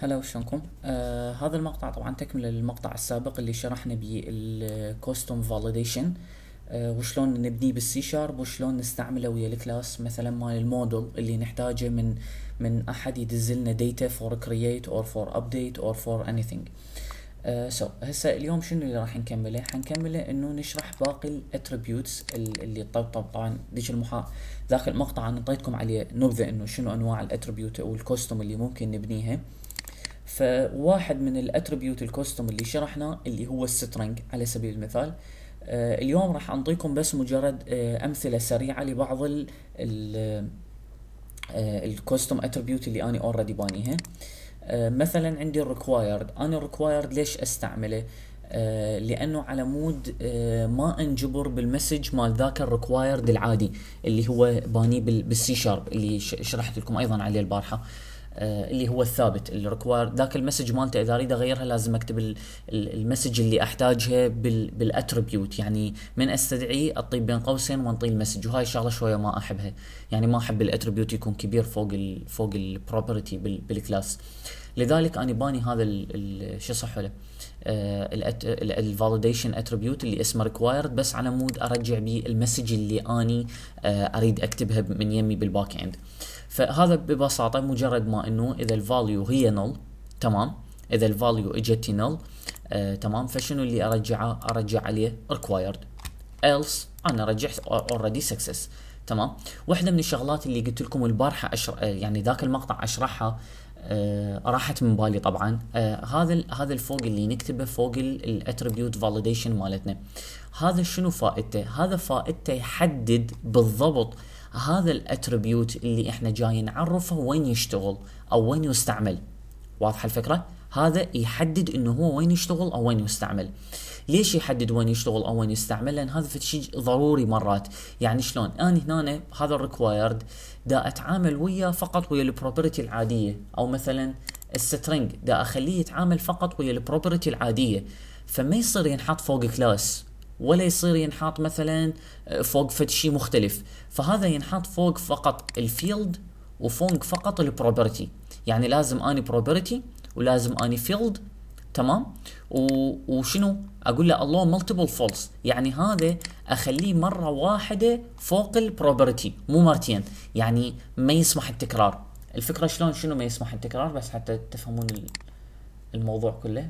هلا وشلونكم آه هذا المقطع طبعا تكمل المقطع السابق اللي شرحنا بيه الكوستوم فاليديشن آه وشلون نبنيه بالسي شارب وشلون نستعمله ويا الكلاس مثلا مال المودل اللي نحتاجه من من احد يدز لنا داتا فور كرييت اور فور ابديت اور فور اني ثينج سو هسه اليوم شنو اللي راح نكمله؟ حنكمله انه نشرح باقي الاتريبيوتس اللي طبعا ذيك المحا داخل المقطع انا اعطيتكم عليه نبذه انه شنو انواع الاتريبيوت او الكوستوم اللي ممكن نبنيها آه فواحد من الاتريبيوت الكوستم اللي شرحناه اللي هو السترنج على سبيل المثال آه، اليوم راح انطيكم بس مجرد آه، امثله سريعه لبعض ال آه، الكوستم اتريبيوت اللي انا اوريدي بانيها مثلا عندي الريكوايرد انا الريكوايرد ليش استعمله لانه على مود ما انجبر بالمسج مال ذاك الريكوايرد العادي اللي هو بانيه بالسي شارب اللي شرحت لكم ايضا عليه البارحه آه، اللي هو الثابت الريكواير ذاك المسج مالته اذا اريد اغيرها لازم اكتب المسج اللي احتاجها بالاتربيوت يعني من استدعيه اطيب بين قوسين وانطي المسج وهاي الشغله شويه ما احبها يعني ما احب الاتربيوت يكون كبير فوق الـ فوق البروبرتي بالكلاس لذلك انا باني هذا شو صح له آه، الفاليديشن اتريبيوت اللي اسمه ريكوايرد بس على مود ارجع بيه المسج اللي اني آه، اريد اكتبها من يمي بالباك اند فهذا ببساطه مجرد ما انه اذا الفاليو هي نل تمام اذا الفاليو اجت نل آه، تمام فشنو اللي ارجعه ارجع عليه ريكوايرد ايلس انا رجعت اوريدي سكسس تمام واحده من الشغلات اللي قلت لكم البارحه أشر... آه، يعني ذاك المقطع اشرحها آه، راحت من بالي طبعا آه، هذا هذا الفوق اللي نكتبه فوق الاتريبيوت فاليديشن مالتنا هذا شنو فائدته هذا فائدته يحدد بالضبط هذا الاتريبيوت اللي احنا جاي نعرفه وين يشتغل او وين يستعمل واضحه الفكره هذا يحدد انه هو وين يشتغل او وين يستعمل ليش يحدد وين يشتغل او وين يستعمل لان هذا شيء ضروري مرات يعني شلون انا آه، هنا هذا الريكوايرد دا اتعامل وياه فقط ويا البروبرتي العاديه او مثلا السترنج دا اخليه يتعامل فقط ويا البروبرتي العاديه فما يصير ينحط فوق كلاس ولا يصير ينحط مثلا آه، فوق فد شيء مختلف فهذا ينحط فوق فقط الفيلد وفوق فقط البروبرتي يعني لازم اني بروبرتي ولازم اني فيلد تمام وشنو اقول له الله مالتيبل فولس يعني هذا اخليه مره واحده فوق البروبرتي مو مرتين يعني ما يسمح التكرار الفكره شلون شنو ما يسمح التكرار بس حتى تفهمون الموضوع كله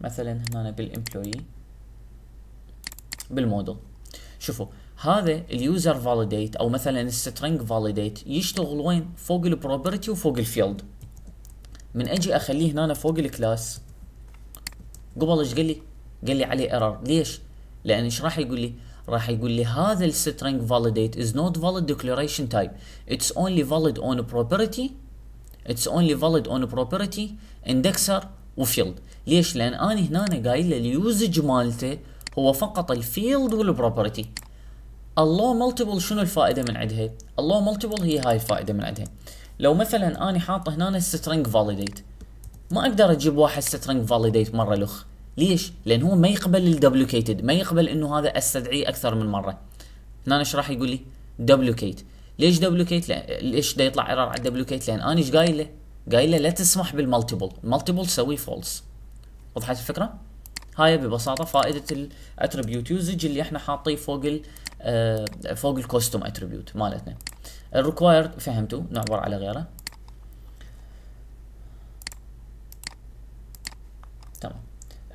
مثلا هنا بالامبلوي بالموديل شوفوا هذا اليوزر فاليديت او مثلا السترينج فاليديت يشتغل وين فوق البروبرتي وفوق الفيلد من اجي اخليه هنا فوق الكلاس قبل ايش قال لي؟ قال لي عليه ايرور ليش؟ لان ايش راح يقول لي؟ راح يقول لي هذا السترنج validate is not valid declaration type it's only valid on property it's only valid on property indexer وفيلد ليش؟ لان انا هنا قايل له اليوزج مالته هو فقط الفيلد والبروبرتي الله مالتيبل شنو الفائده من عندها؟ الله مالتيبل هي هاي الفائده من عندها لو مثلا اني حاطه هنا سترينج فاليديت ما اقدر اجيب واحد سترينج فاليديت مره لخ ليش؟ لان هو ما يقبل الدبلوكيتد ما يقبل انه هذا استدعيه اكثر من مره هنا ايش راح يقول لي؟ دبلوكيت ليش دبلوكيت؟ ليش دا يطلع ايرور على الدبلوكيت؟ لان انا ايش قايل له؟ قايل له لا تسمح بالمالتيبل، المالتيبل سوي فولس وضحت الفكره؟ هاي ببساطه فائده الاتريبيوت يوزج اللي احنا حاطيه فوق ال آه، فوق الكوستوم اتريبيوت مالتنا. الريكوايرد فهمتوا نعبر على غيره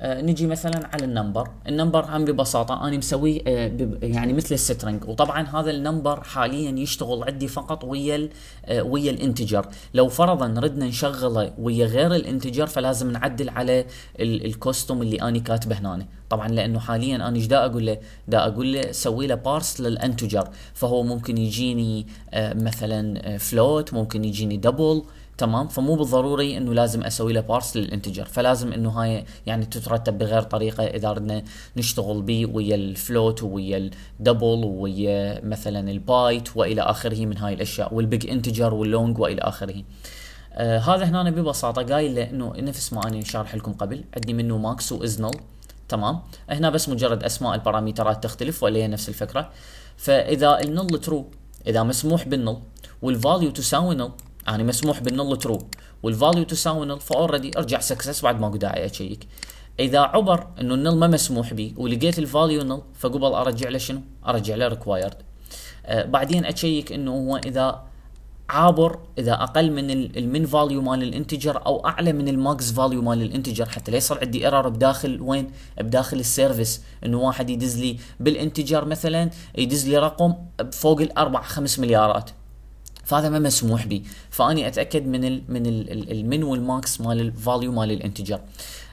آه، نجي مثلا على النمبر النمبر هم ببساطه انا مسويه آه، يعني مثل السترنج وطبعا هذا النمبر حاليا يشتغل عندي فقط ويا آه، ويا الانتجر لو فرضا ردنا نشغله ويا غير الانتجر فلازم نعدل على الكوستوم اللي انا كاتبه هنا طبعا لانه حاليا انا ايش دا اقول له دا اقول له سوي له بارس للانتجر فهو ممكن يجيني مثلا فلوت ممكن يجيني دبل تمام فمو بالضروري انه لازم اسوي له بارس للانتجر فلازم انه هاي يعني تترتب بغير طريقه اذا ردنا نشتغل به ويا الفلوت ويا الدبل ويا مثلا البايت والى اخره من هاي الاشياء والبيج انتجر واللونج والى اخره آه هذا هنا ببساطه قايل لانه نفس ما انا شارح لكم قبل عندي منه ماكس وازنل تمام هنا بس مجرد اسماء البارامترات تختلف ولا هي نفس الفكره فاذا النل ترو اذا مسموح بالنل والفاليو تساوي نل انا مسموح بالنل ترو والفاليو تساوي نل فاوريدي ارجع سكسس بعد ما داعي اشيك اذا عبر انه النل ما مسموح به ولقيت الفاليو نل فقبل ارجع له شنو؟ ارجع له ريكوايرد آه بعدين اشيك انه هو اذا عابر اذا اقل من المين فاليو مال الانتجر او اعلى من الماكس فاليو مال الانتجر حتى لا يصير عندي ايرور بداخل وين؟ بداخل السيرفيس انه واحد يدز لي بالانتجر مثلا يدز لي رقم فوق الاربع خمس مليارات فهذا ما مسموح به فاني اتاكد من الـ من المين المن والماكس مال الفاليو مال الانتجر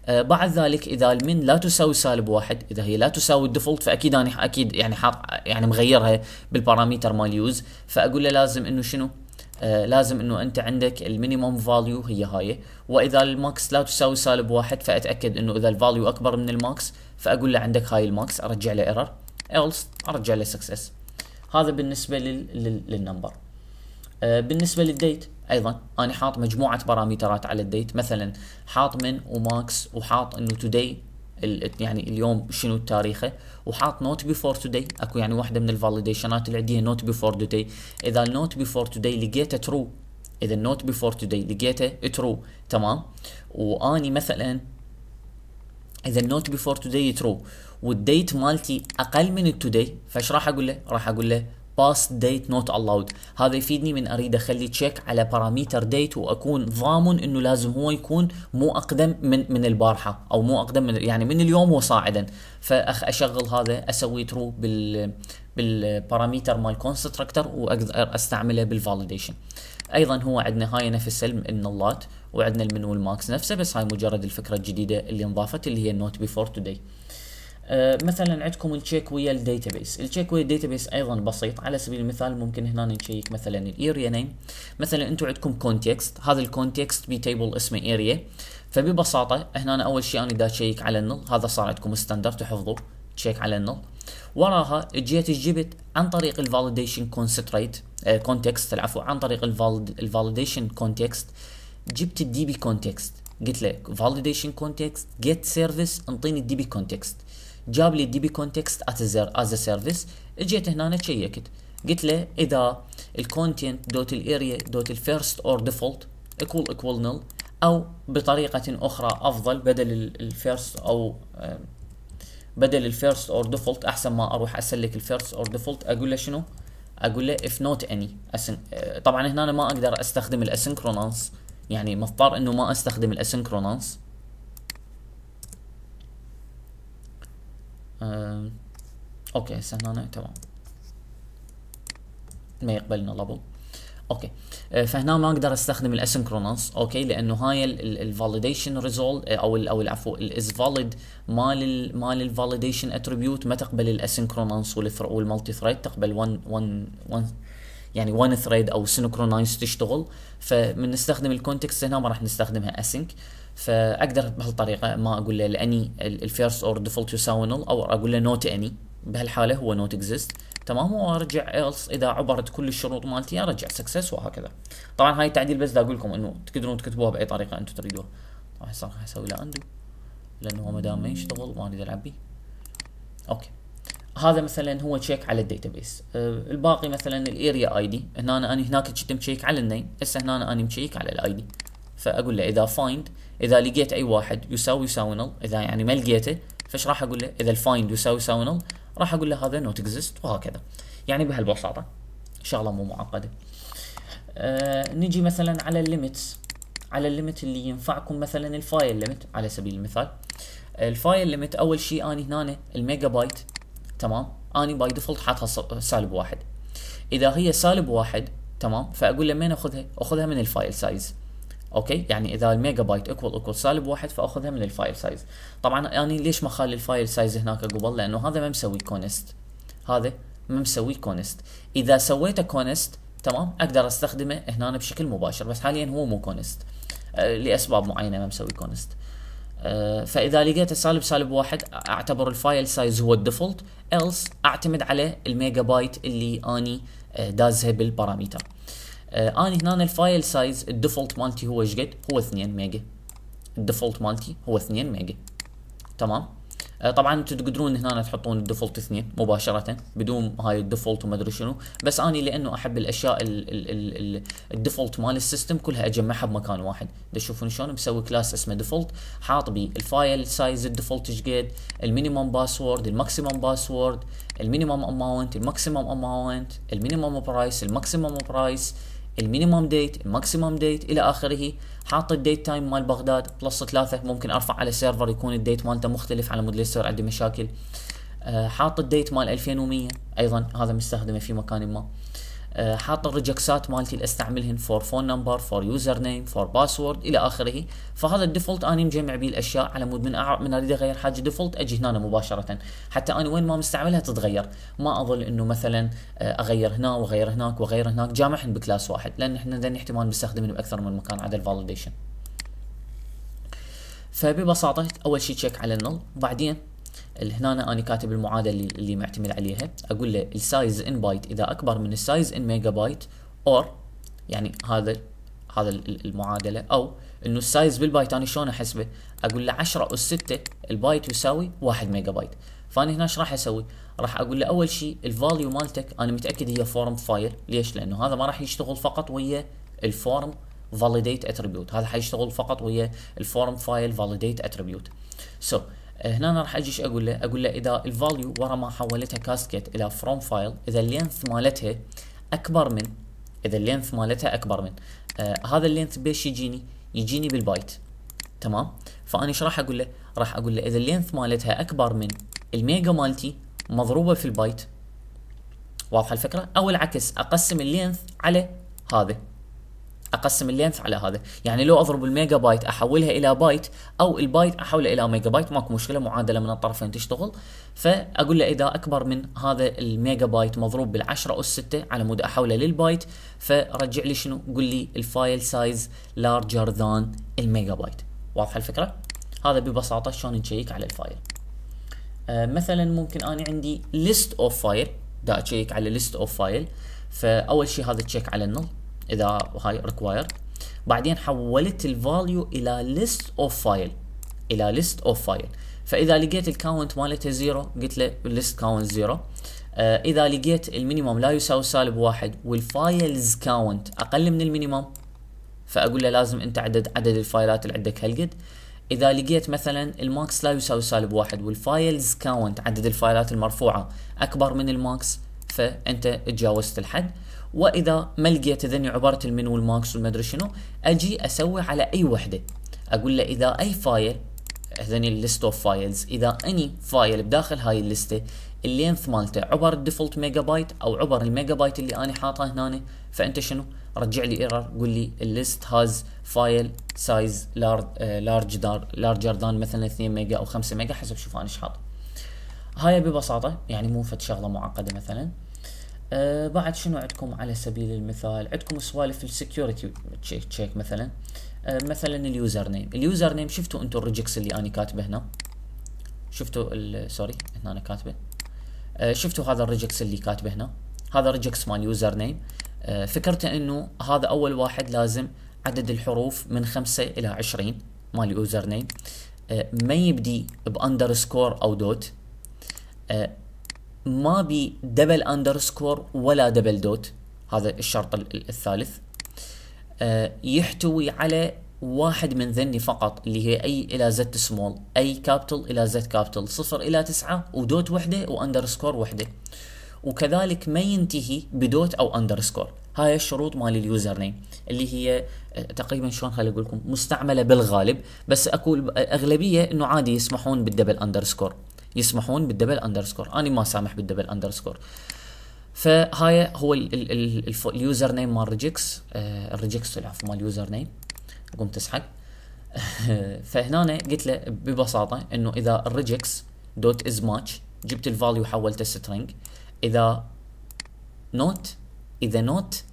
آه، بعد ذلك اذا المن لا تساوي سالب واحد اذا هي لا تساوي الديفولت فاكيد انا اكيد يعني حاط يعني مغيرها بالباراميتر مال يوز فاقول له لازم انه شنو آه لازم انه انت عندك المينيموم فاليو هي هاي واذا الماكس لا تساوي سالب واحد فاتاكد انه اذا الفاليو اكبر من الماكس فاقول له عندك هاي الماكس ارجع له ايرور ايلس ارجع له سكسس هذا بالنسبه لل... لل... للنمبر آه، بالنسبه للديت ايضا انا حاط مجموعه بارامترات على الديت مثلا حاط من وماكس وحاط انه توداي يعني اليوم شنو تاريخه وحاط نوت بيفور توداي اكو يعني واحده من الفاليديشنات اللي عندي نوت بيفور توداي اذا النوت بيفور توداي لقيته ترو اذا النوت بيفور توداي لقيته ترو تمام واني مثلا اذا النوت بيفور توداي ترو والديت مالتي اقل من التوداي فايش راح اقول له؟ راح اقول له باست ديت نوت الاود هذا يفيدني من اريد اخلي تشيك على باراميتر ديت واكون ضامن انه لازم هو يكون مو اقدم من من البارحه او مو اقدم من يعني من اليوم وصاعدا فاخ اشغل هذا اسوي ترو بال بالباراميتر مال كونستراكتر واقدر استعمله بالفاليديشن ايضا هو عندنا هاي نفس النلات وعندنا المن والماكس نفسه بس هاي مجرد الفكره الجديده اللي انضافت اللي هي النوت بيفور توداي آه، مثلا عندكم التشيك ويا الداتابيس التشيك ويا الداتابيس ايضا بسيط على سبيل المثال ممكن هنا نشيك مثلا الاريا نيم مثلا انتم عندكم كونتكست هذا الكونتكست تيبل اسمه اريا فببساطه هنا اول شيء انا دا اشيك على النل هذا صار عندكم ستاندرد تحفظوا تشيك على النل وراها جيت جبت عن طريق الفاليديشن كونستريت كونتكست العفو عن طريق الفاليديشن كونتكست جبت الدي بي كونتكست قلت له فاليديشن كونتكست جيت سيرفيس انطيني الدي بي كونتكست جاب لي دي بي كونتكست از ا سيرفيس اجيت هنا شيكت قلت له اذا الكونتنت دوت الاريا دوت الفيرست اور ديفولت ايكوال ايكوال نل او بطريقه اخرى افضل بدل الفيرست او بدل الفيرست اور ديفولت احسن ما اروح اسلك الفيرست اور ديفولت اقول له شنو اقول له اف نوت اني طبعا هنا ما اقدر استخدم الاسنكرونانس يعني مضطر انه ما استخدم الاسنكرونانس آه. اوكي هسه هنا تمام ما يقبلنا لابل اوكي آه، فهنا ما اقدر استخدم الاسنكرونس اوكي لانه هاي الفاليديشن ريزولت آه، او الـ او العفو الاز فاليد مال الـ مال الفاليديشن اتريبيوت ما تقبل الاسنكرونس والمالتي ثريد تقبل 1 1 1 يعني 1 ثريد او سينكرونايز تشتغل نستخدم الكونتكست هنا ما راح نستخدمها async فاقدر بهالطريقه ما اقول له لاني الفيرست اور ديفولت تو ساونل او اقول له نوت اني بهالحاله هو نوت اكزيست تمام وارجع ايلس اذا عبرت كل الشروط مالتي ارجع سكسس وهكذا طبعا هاي التعديل بس دا اقول لكم انه تقدرون تكتبوها باي طريقه انتم تريدوها راح اسوي له اندو لانه هو ما دام ما يشتغل ما اريد العب به اوكي هذا مثلا هو تشيك على بيس أه الباقي مثلا الاريا اي دي هنا انا هناك كنت مشيك على النيم هسه هنا انا مشيك على الاي دي فاقول له اذا فايند اذا لقيت اي واحد يساوي يساوي نل اذا يعني ما لقيته فايش راح اقول له اذا الفايند يساوي يساوي نل راح اقول له هذا نوت اكزيست وهكذا يعني بهالبساطه شغله مو معقده آه نجي مثلا على الليمتس على الليمت اللي ينفعكم مثلا الفايل ليمت على سبيل المثال الفايل ليمت اول شيء اني هنا الميجا بايت تمام اني باي ديفولت حاطها سالب واحد اذا هي سالب واحد تمام فاقول له من اخذها اخذها من الفايل سايز اوكي يعني اذا الميجا بايت ايكوال ايكوال سالب واحد فاخذها من الفايل سايز طبعا انا يعني ليش ما خلي الفايل سايز هناك قبل لانه هذا ما مسوي كونست هذا ما مسوي كونست اذا سويته كونست تمام اقدر استخدمه هنا بشكل مباشر بس حاليا هو مو كونست آه، لاسباب معينه ما مسوي كونست آه، فاذا لقيت سالب سالب واحد اعتبر الفايل سايز هو الديفولت else اعتمد على الميجا بايت اللي اني آه، دازها بالباراميتر آه، انا هنا الفايل سايز الديفولت مالتي هو ايش قد؟ هو 2 ميجا الديفولت مالتي هو 2 ميجا تمام آه، طبعا انتم تقدرون هنا تحطون الديفولت 2 مباشره بدون هاي الديفولت وما ادري شنو بس اني لانه احب الاشياء الديفولت مال السيستم كلها اجمعها بمكان واحد تشوفون شلون مسوي كلاس اسمه ديفولت حاط بيه الفايل سايز الديفولت ايش قد المينيمم باسورد الماكسيمم باسورد المينيمم اماونت الماكسيمم اماونت المينيمم برايس الماكسيمم برايس المينيموم ديت الماكسيموم ديت الى اخره حاط الديت تايم مال بغداد بلس ثلاثة ممكن ارفع على سيرفر يكون الديت مالته مختلف على مود السيرفر عندي مشاكل آه، حاط الديت مال 2100 ايضا هذا مستخدمه في مكان ما آه، حاط الريجكسات مالتي اللي استعملهن فور فون نمبر فور يوزر نيم فور باسورد الى اخره فهذا الديفولت اني مجمع به الاشياء على مود من أع... من اريد اغير حاجه ديفولت اجي هنا مباشره حتى انا وين ما مستعملها تتغير ما اظل انه مثلا آه، اغير هنا واغير هناك واغير هناك جامعهن بكلاس واحد لان احنا عندنا احتمال نستخدمهم باكثر من مكان عدا الفاليديشن فببساطه اول شيء تشيك على النل بعدين هنا انا كاتب المعادله اللي, اللي معتمد عليها اقول له السايز ان بايت اذا اكبر من السايز ان ميجا بايت اور يعني هذا هذا المعادله او انه السايز بالبايت انا شلون احسبه؟ اقول له 10 اس 6 البايت يساوي 1 ميجا بايت فانا هنا ايش راح اسوي؟ راح اقول له اول شيء الفاليو مالتك انا متاكد هي فورم فايل ليش؟ لانه هذا ما راح يشتغل فقط ويا الفورم فاليديت اتريبيوت هذا حيشتغل فقط ويا الفورم فايل فاليديت اتريبيوت سو so, آه، هنا أنا راح اجي ايش اقول له؟ اقول له اذا الفاليو ورا ما حولتها كاسكت الى فروم فايل اذا اللينث مالتها اكبر من اذا اللينث مالتها اكبر من آه هذا اللينث بيش يجيني؟ يجيني بالبايت تمام؟ فانا ايش راح اقول له؟ راح اقول له اذا اللينث مالتها اكبر من الميجا مالتي مضروبه في البايت واضحه الفكره؟ او العكس اقسم اللينث على هذا اقسم اللينث على هذا يعني لو اضرب الميجا بايت احولها الى بايت او البايت احوله الى ميجا بايت ماكو مشكله معادله من الطرفين تشتغل فاقول له اذا اكبر من هذا الميجا بايت مضروب بال10 او 6 على مود احوله للبايت فرجع لي شنو قول لي الفايل سايز لارجر ذان الميجا بايت واضحه الفكره هذا ببساطه شلون نشيك على الفايل أه مثلا ممكن انا عندي ليست اوف فايل دا اشيك على ليست اوف فايل فاول شيء هذا تشيك على النل اذا هاي ريكواير بعدين حولت الفاليو الى ليست اوف فايل الى ليست اوف فايل فاذا لقيت الكاونت مالته زيرو قلت له ليست كاونت زيرو اذا لقيت المينيموم لا يساوي سالب واحد والفايلز كاونت اقل من المينيموم فاقول له لازم انت عدد عدد الفايلات اللي عندك هالقد اذا لقيت مثلا الماكس لا يساوي سالب واحد والفايلز كاونت عدد الفايلات المرفوعه اكبر من الماكس فانت تجاوزت الحد واذا ما لقيت ذني عباره المن والماكس وما ادري شنو اجي اسوي على اي وحده اقول له اذا اي فايل هذني الليست اوف فايلز اذا اني فايل بداخل هاي الليسته اللينث مالته عبر الديفولت ميجا بايت او عبر الميجا بايت اللي انا حاطه هنا فانت شنو رجع لي ايرور قول لي الليست هاز فايل سايز لارج دار لارجر دان مثلا 2 ميجا او 5 ميجا حسب شوف انا ايش حاط هاي ببساطه يعني مو فد شغله معقده مثلا آه بعد شنو عندكم على سبيل المثال عندكم سوالف السكيورتي تشيك تشيك مثلا آه مثلا اليوزر نيم اليوزر نيم شفتوا انتم الريجكس اللي انا كاتبه هنا شفتوا سوري هنا انا كاتبه آه شفتوا هذا الريجكس اللي كاتبه هنا هذا ريجكس مال يوزر نيم آه فكرت انه هذا اول واحد لازم عدد الحروف من خمسة الى عشرين مال يوزر نيم آه ما يبدي باندرسكور او دوت ما بي دبل اندرسكور ولا دبل دوت هذا الشرط الثالث آه، يحتوي على واحد من ذني فقط اللي هي اي الى زد سمول اي كابيتال الى زد كابيتال صفر الى تسعة ودوت وحدة واندرسكور وحدة وكذلك ما ينتهي بدوت او اندرسكور هاي الشروط مال اليوزر نيم اللي هي آه، تقريبا شلون خلي اقول لكم مستعمله بالغالب بس اقول الاغلبيه آه، انه عادي يسمحون بالدبل اندرسكور يسمحون بالدبل اندرسكور انا ما سامح بالدبل اندرسكور فهاي هو اليوزر نيم مال ريجكس الريجكس العفو مال يوزر نيم قمت اسحب فهنا قلت له ببساطه انه اذا الريجكس دوت از ماتش جبت الفاليو حولته سترينج اذا نوت اذا نوت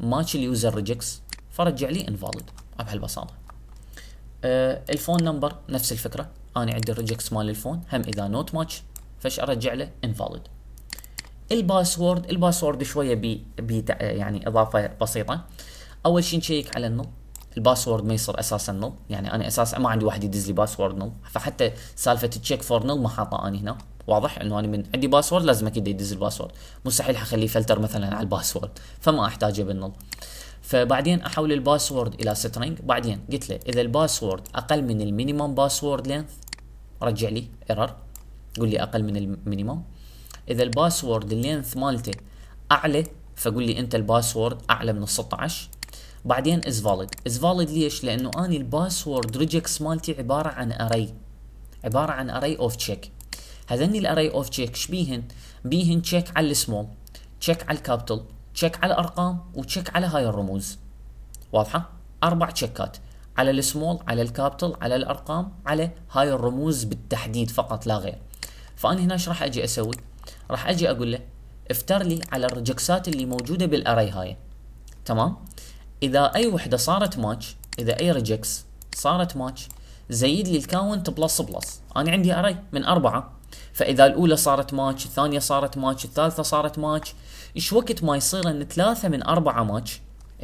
ماتش اليوزر ريجكس فرجع لي انفاليد بهالبساطه آه، الفون نمبر نفس الفكره انا عندي الريجكس مال الفون هم اذا نوت ماتش فش ارجع له انفاليد الباسورد الباسورد شويه بي, بي يعني اضافه بسيطه اول شيء نشيك على النل الباسورد ما يصير اساسا نل يعني انا اساسا ما عندي واحد يدز لي باسورد نل فحتى سالفه التشيك فور نل ما حاطه انا هنا واضح انه انا من عندي باسورد لازم اكيد يدز الباسورد مستحيل حخليه فلتر مثلا على الباسورد فما احتاجه بالنل فبعدين احول الباسورد الى سترينج بعدين قلت له اذا الباسورد اقل من المينيمم باسورد لينث رجع لي ايرور قول لي اقل من المينيمم اذا الباسورد اللينث مالته اعلى فقول لي انت الباسورد اعلى من ال 16 بعدين از فاليد از فاليد ليش لانه اني الباسورد ريجكس مالتي عباره عن اري عباره عن اري اوف تشيك هذني الاري اوف تشيك شبيهن بيهن تشيك على السمول تشيك على الكابيتال تشيك على الارقام وتشيك على هاي الرموز واضحه اربع تشيكات على السمول على الكابيتال على الارقام على هاي الرموز بالتحديد فقط لا غير فانا هنا ايش راح اجي اسوي راح اجي اقول له افتر لي على الرجكسات اللي موجوده بالاري هاي تمام اذا اي وحده صارت ماتش اذا اي ريجكس صارت ماتش زيد لي الكاونت بلس بلس انا عندي اري من اربعه فاذا الاولى صارت ماتش الثانيه صارت ماتش الثالثه صارت ماتش ايش وقت ما يصير ان ثلاثه من اربعه ماتش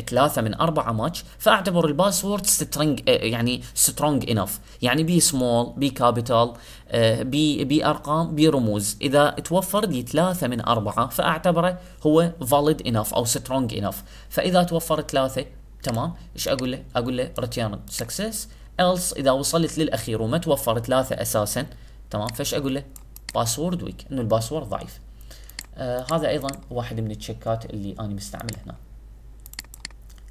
ثلاثة من أربعة ماتش فأعتبر الباسورد سترينج آه، يعني سترونج إنف يعني بي سمول بي كابيتال بي بي أرقام بي رموز إذا توفر لي ثلاثة من أربعة فأعتبره هو فاليد إنف أو سترونج إنف فإذا توفر ثلاثة تمام إيش أقول له؟ أقول له ريتيرن سكسس else إذا وصلت للأخير وما توفر ثلاثة أساسا تمام فإيش أقول له؟ باسورد ويك انه الباسورد ضعيف آه هذا ايضا واحد من التشيكات اللي انا مستعمله هنا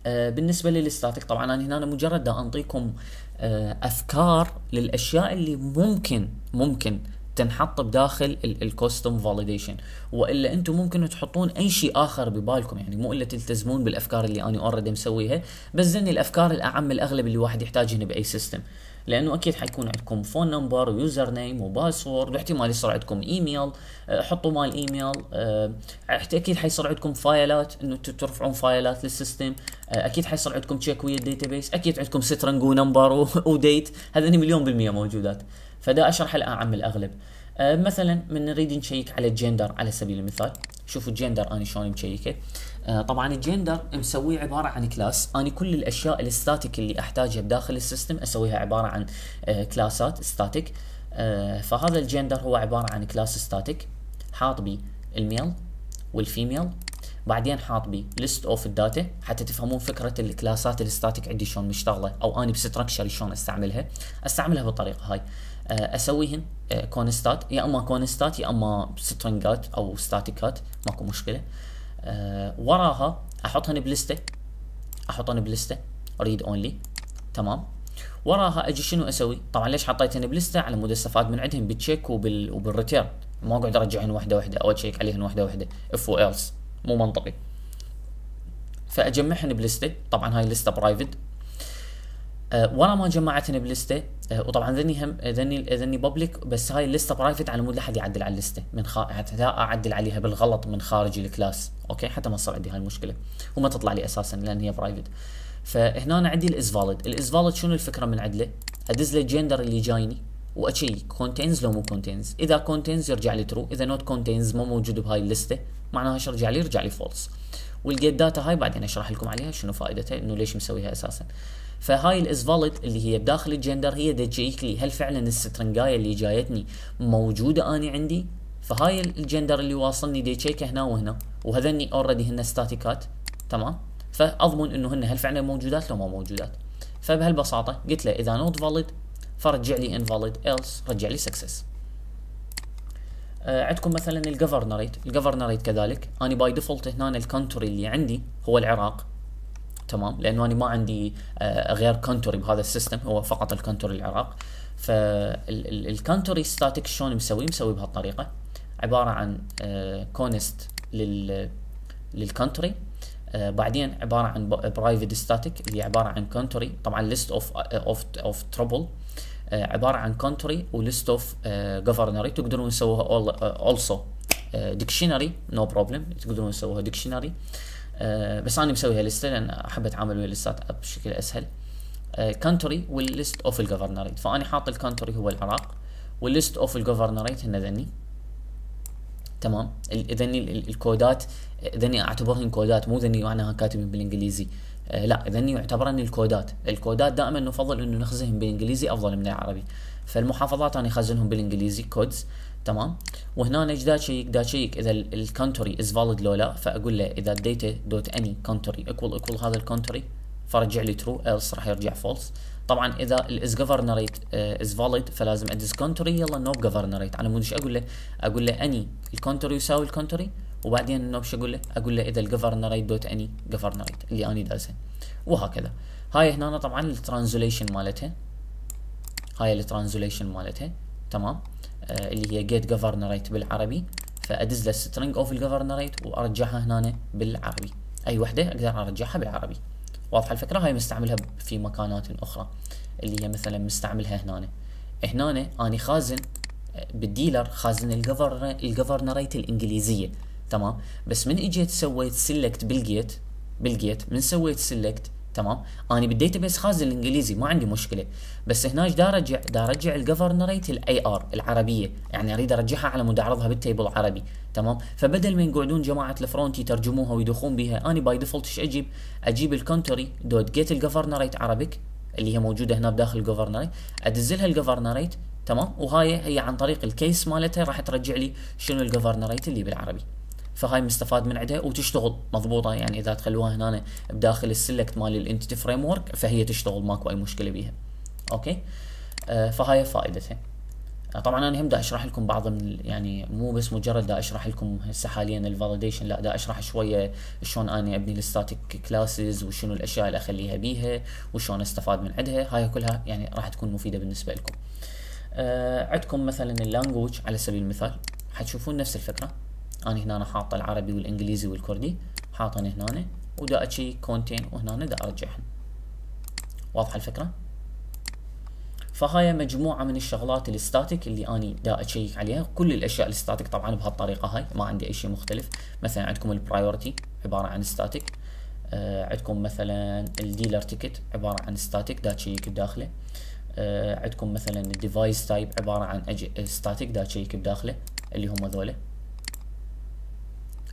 آه بالنسبه للاستاتيك طبعا انا هنا مجرد انطيكم آه افكار للاشياء اللي ممكن ممكن تنحط بداخل الكوستم فاليديشن والا انتم ممكن تحطون اي شيء اخر ببالكم يعني مو الا تلتزمون بالافكار اللي انا اوريدي مسويها بس زين الافكار الاعم الاغلب اللي الواحد يحتاجهن باي سيستم لانه اكيد حيكون عندكم فون نمبر ويوزر نيم وباسورد واحتمال يصير عندكم ايميل آه، حطوا مال ايميل آه، اكيد حيصير عندكم فايلات انه ترفعون فايلات للسيستم آه، اكيد حيصير عندكم تشيك ويا الداتابيس اكيد عندكم سترنج ونمبر وديت هذني مليون بالميه موجودات فدا اشرح الاعم الاغلب أه، مثلا من نريد نشيك على الجندر على سبيل المثال شوفوا الجندر انا شلون مشيكه أه، طبعا الجندر مسويه عباره عن كلاس انا كل الاشياء الستاتيك اللي احتاجها بداخل السيستم اسويها عباره عن كلاسات أه، ستاتيك فهذا الجندر هو عباره عن كلاس ستاتيك حاط بي الميل والفيميل بعدين حاط بي ليست اوف الداتا حتى تفهمون فكره الكلاسات الستاتيك عندي شلون مشتغله او اني بستركشر شلون استعملها استعملها بالطريقه هاي آه، اسويهن آه، كونستات يا اما كونستات يا اما سترنجات او ستاتيكات ماكو مشكله آه، وراها احطهن بلسته احطهن بلسته ريد اونلي تمام وراها اجي شنو اسوي طبعا ليش حطيتهن بلسته على مود استفاد من عندهم بالتشيك وبال وبالريتيرن ما اقعد ارجعهن واحده واحده او اتشيك عليهن واحده واحده اف و ايلس مو منطقي فاجمعهن بلسته طبعا هاي لسته برايفت آه، ورا ما جمعتن بلسته آه، وطبعا ذني هم ذني ذني بابليك بس هاي اللسته برايفت على مود لا حد يعدل على اللسته من خا... حتى لا اعدل عليها بالغلط من خارج الكلاس اوكي حتى ما تصير عندي هاي المشكله وما تطلع لي اساسا لان هي برايفت فهنا أنا عندي الاز فاليد الاز فاليد شنو الفكره من عدله ادز له الجندر اللي جايني واشيك كونتينز لو مو كونتينز اذا كونتينز يرجع لي ترو اذا نوت كونتينز مو موجود بهاي اللسته معناها ايش يرجع لي يرجع لي فولس والجيت داتا هاي بعدين اشرح لكم عليها شنو فائدتها انه ليش مسويها اساسا فهاي الاز فاليد اللي هي بداخل الجندر هي تجيك لي هل فعلا السترنجايه اللي جايتني موجوده اني عندي فهاي الجندر اللي واصلني دي تشيك هنا وهنا وهذني اوريدي هن ستاتيكات تمام فاضمن انه هن هل فعلا موجودات لو ما موجودات فبهالبساطه قلت له اذا نوت فاليد فرجع لي انفاليد ايلس رجع لي سكسس آه، عندكم مثلا الجفرنريت الجفرنريت كذلك انا باي ديفولت هنا الكونتري اللي عندي هو العراق تمام لانه انا ما عندي آه، غير كونتوري بهذا السيستم هو فقط الكونتوري العراق فالكونتوري ستاتيك شلون مسوي مسوي بهالطريقه عباره عن كونست آه، لل للكونتوري آه، بعدين عباره عن برايفت ستاتيك اللي عباره عن كونتوري طبعا ليست اوف اوف اوف تربل عباره عن كونتري وليست اوف جوفرنري تقدرون تسووها اولسو ديكشنري نو بروبلم تقدرون تسووها ديكشنري أه بس انا مسويها لسته لان احب اتعامل ويا الليستات بشكل اسهل أه كانتري والليست اوف الجفرنريت فاني حاط الكانتري هو العراق والليست اوف الجفرنريت هن ذني تمام ذني الكودات ذني اعتبرهن كودات مو ذني معناها كاتبين بالانجليزي أه لا ذني يعتبرن الكودات الكودات دائما نفضل انه نخزنهم بالانجليزي افضل من العربي فالمحافظات انا اخزنهم بالانجليزي كودز تمام وهنا ايش دا تشيك دا تشيك اذا الكونتري از فاليد لو لا فاقول له اذا الداتا دوت اني كونتري ايكوال ايكوال هذا الكونتري فرجع لي ترو ايلس راح يرجع فولس طبعا اذا الاز جوفرنريت از فاليد فلازم ادز كونتري يلا نوب جوفرنريت على مود ايش اقول له؟ اقول له اني الكونتري يساوي الكونتري وبعدين نو شو اقول له؟ اقول له اذا الجوفرنريت دوت اني جوفرنريت اللي اني دازه وهكذا هاي هنا طبعا الترانزليشن مالتها هاي الترانزليشن مالتها تمام آه، اللي هي جيت جفرنريت بالعربي فادز له سترنج اوف الجفرنريت وارجعها هنا بالعربي اي وحده اقدر ارجعها بالعربي واضحه الفكره هاي مستعملها في مكانات اخرى اللي هي مثلا مستعملها هنا هنا انا خازن آه، بالديلر خازن الجفر الجفرنريت الانجليزيه تمام بس من اجيت سويت سيلكت بالجيت بالجيت من سويت سيلكت تمام انا بالديتا بيس خاز الانجليزي ما عندي مشكله بس هنا دا ارجع دا ارجع الجفرنريت الاي ار العربيه يعني اريد ارجعها على مود اعرضها بالتيبل عربي تمام فبدل ما يقعدون جماعه الفرونت يترجموها ويدخون بها انا باي ديفولت ايش اجيب اجيب الكونتري دوت جيت الجفرنريت عربيك اللي هي موجوده هنا بداخل الجفرنريت ادزلها الجفرنريت تمام وهاي هي عن طريق الكيس مالتها راح ترجع لي شنو الجفرنريت اللي بالعربي فهاي مستفاد من عندها وتشتغل مضبوطه يعني اذا تخلوها هنا بداخل السلكت مال الانتيتي فريم ورك فهي تشتغل ماكو اي مشكله بيها اوكي آه، فهاي فائدتها آه، طبعا انا هم دا اشرح لكم بعض من يعني مو بس مجرد دا اشرح لكم هسه حاليا الفاليديشن لا دا اشرح شويه شلون انا ابني الستاتيك كلاسز وشنو الاشياء اللي اخليها بيها وشلون استفاد من عندها هاي كلها يعني راح تكون مفيده بالنسبه لكم آه، عندكم مثلا اللانجوج على سبيل المثال حتشوفون نفس الفكره انا هنا حاطه العربي والانجليزي والكردي حاطن هنا ودا اجي كونتين وهنا دا ارجعهن واضحه الفكره فهاي مجموعه من الشغلات الستاتيك اللي اني دا اشيك عليها كل الاشياء الستاتيك طبعا بهالطريقه هاي ما عندي اي شيء مختلف مثلا عندكم البرايورتي عباره عن ستاتيك آه عندكم مثلا الديلر تيكت عباره عن ستاتيك دا اشيك بداخله آه عندكم مثلا الديفايس تايب عباره عن ستاتيك دا اشيك بداخله اللي هم ذولا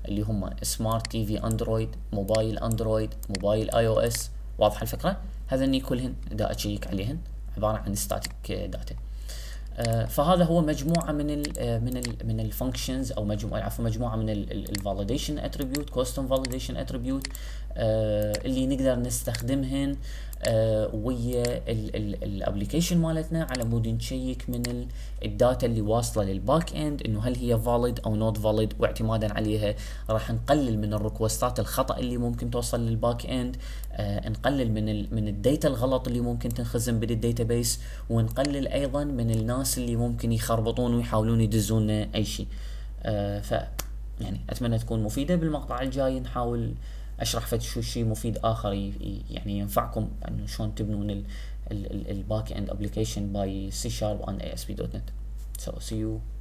اللي هم سمارت تي في اندرويد موبايل اندرويد موبايل اي او اس واضحه الفكره هذني كلهن دا اشيك عليهن عباره عن ستاتيك داتا آه، فهذا هو مجموعه من ال آه، من ال من الفانكشنز او مجموعه عفوا مجموعه من الفاليديشن اتريبيوت كوستم فاليديشن اتريبيوت اللي نقدر نستخدمهن آه، ويا الابلكيشن مالتنا على مود نشيك من الداتا اللي واصله للباك اند انه هل هي فاليد او نوت فاليد واعتمادا عليها راح نقلل من الريكوستات الخطا اللي ممكن توصل للباك اند آه نقلل من الـ من الداتا الغلط اللي ممكن تنخزن بيس ونقلل ايضا من الناس اللي ممكن يخربطون ويحاولون يدزون اي شيء آه ف يعني اتمنى تكون مفيده بالمقطع الجاي نحاول اشرح فد شو شيء مفيد اخر يعني ينفعكم انه يعني شلون تبنون الباك اند ابلكيشن باي سي شارب اون اي اس بي دوت نت سو سي يو